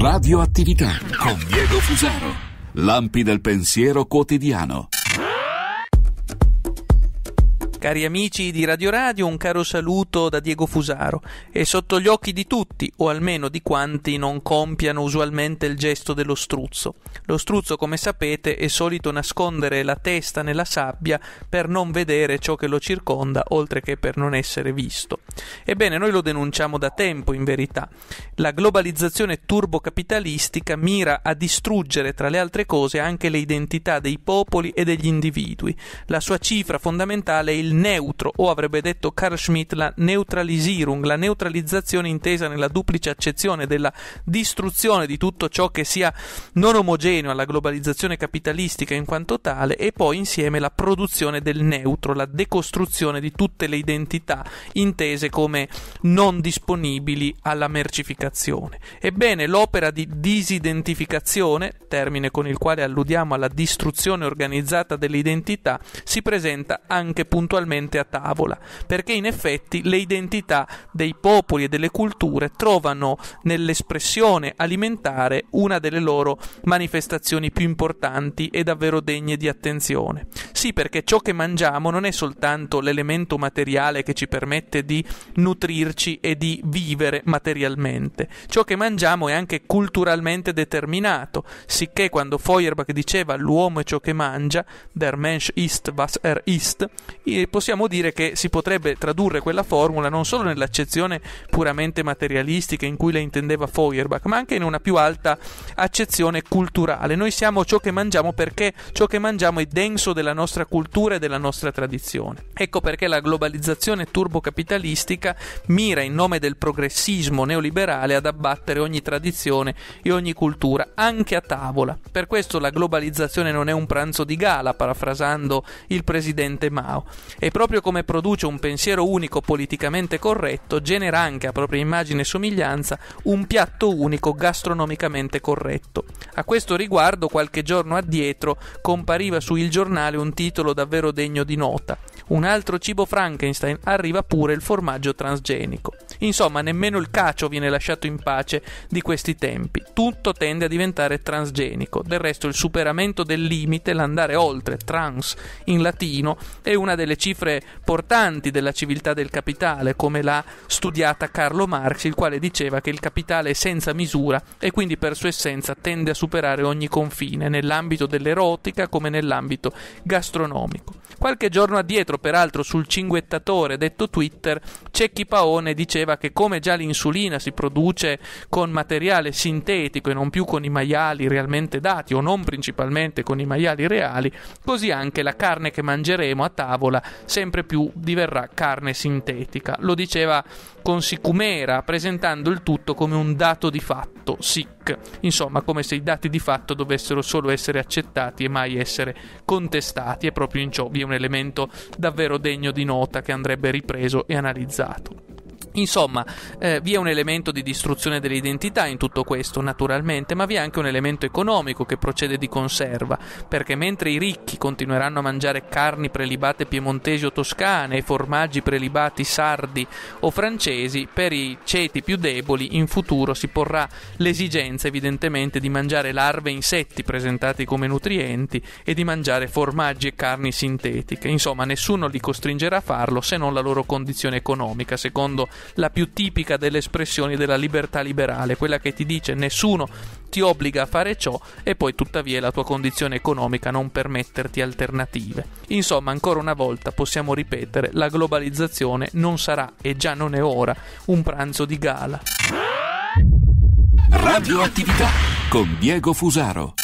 Radioattività con Diego Fusaro. Lampi del pensiero quotidiano. Cari amici di Radio Radio, un caro saluto da Diego Fusaro. È sotto gli occhi di tutti, o almeno di quanti non compiano usualmente il gesto dello struzzo. Lo struzzo, come sapete, è solito nascondere la testa nella sabbia per non vedere ciò che lo circonda, oltre che per non essere visto. Ebbene, noi lo denunciamo da tempo, in verità. La globalizzazione turbocapitalistica mira a distruggere, tra le altre cose, anche le identità dei popoli e degli individui. La sua cifra fondamentale è il neutro, o avrebbe detto Carl Schmitt la neutralisierung, la neutralizzazione intesa nella duplice accezione della distruzione di tutto ciò che sia non omogeneo alla globalizzazione capitalistica in quanto tale, e poi insieme la produzione del neutro, la decostruzione di tutte le identità intese come non disponibili alla mercificazione. Ebbene, l'opera di disidentificazione, termine con il quale alludiamo alla distruzione organizzata dell'identità, si presenta anche puntualmente puntualmente a tavola, perché in effetti le identità dei popoli e delle culture trovano nell'espressione alimentare una delle loro manifestazioni più importanti e davvero degne di attenzione. Sì, perché ciò che mangiamo non è soltanto l'elemento materiale che ci permette di nutrirci e di vivere materialmente. Ciò che mangiamo è anche culturalmente determinato, sicché quando Feuerbach diceva l'uomo è ciò che mangia, der Mensch ist was er ist, possiamo dire che si potrebbe tradurre quella formula non solo nell'accezione puramente materialistica in cui la intendeva Feuerbach, ma anche in una più alta accezione culturale. Noi siamo ciò che mangiamo perché ciò che mangiamo è denso della nostra nostra cultura e della nostra tradizione. Ecco perché la globalizzazione turbocapitalistica mira in nome del progressismo neoliberale ad abbattere ogni tradizione e ogni cultura, anche a tavola. Per questo la globalizzazione non è un pranzo di gala, parafrasando il presidente Mao. E proprio come produce un pensiero unico politicamente corretto, genera anche a propria immagine e somiglianza un piatto unico gastronomicamente corretto. A questo riguardo, qualche giorno addietro compariva su il giornale un titolo davvero degno di nota. Un altro cibo Frankenstein arriva pure il formaggio transgenico. Insomma, nemmeno il cacio viene lasciato in pace di questi tempi. Tutto tende a diventare transgenico. Del resto, il superamento del limite, l'andare oltre, trans in latino, è una delle cifre portanti della civiltà del capitale, come l'ha studiata Carlo Marx, il quale diceva che il capitale è senza misura e quindi per sua essenza tende a superare ogni confine, nell'ambito dell'erotica come nell'ambito gastronomico. Qualche giorno addietro, peraltro, sul cinguettatore detto Twitter, Cecchi Paone diceva diceva che come già l'insulina si produce con materiale sintetico e non più con i maiali realmente dati o non principalmente con i maiali reali, così anche la carne che mangeremo a tavola sempre più diverrà carne sintetica. Lo diceva con sicumera, presentando il tutto come un dato di fatto, sic, insomma come se i dati di fatto dovessero solo essere accettati e mai essere contestati e proprio in ciò vi è un elemento davvero degno di nota che andrebbe ripreso e analizzato. Insomma, eh, vi è un elemento di distruzione dell'identità in tutto questo, naturalmente, ma vi è anche un elemento economico che procede di conserva, perché mentre i ricchi continueranno a mangiare carni prelibate piemontesi o toscane e formaggi prelibati sardi o francesi, per i ceti più deboli in futuro si porrà l'esigenza evidentemente di mangiare larve e insetti presentati come nutrienti e di mangiare formaggi e carni sintetiche. Insomma, nessuno li costringerà a farlo se non la loro condizione economica, secondo la più tipica delle espressioni della libertà liberale, quella che ti dice nessuno ti obbliga a fare ciò e poi tuttavia la tua condizione economica non permetterti alternative. Insomma, ancora una volta possiamo ripetere, la globalizzazione non sarà e già non è ora un pranzo di gala. Radioattività con Diego Fusaro.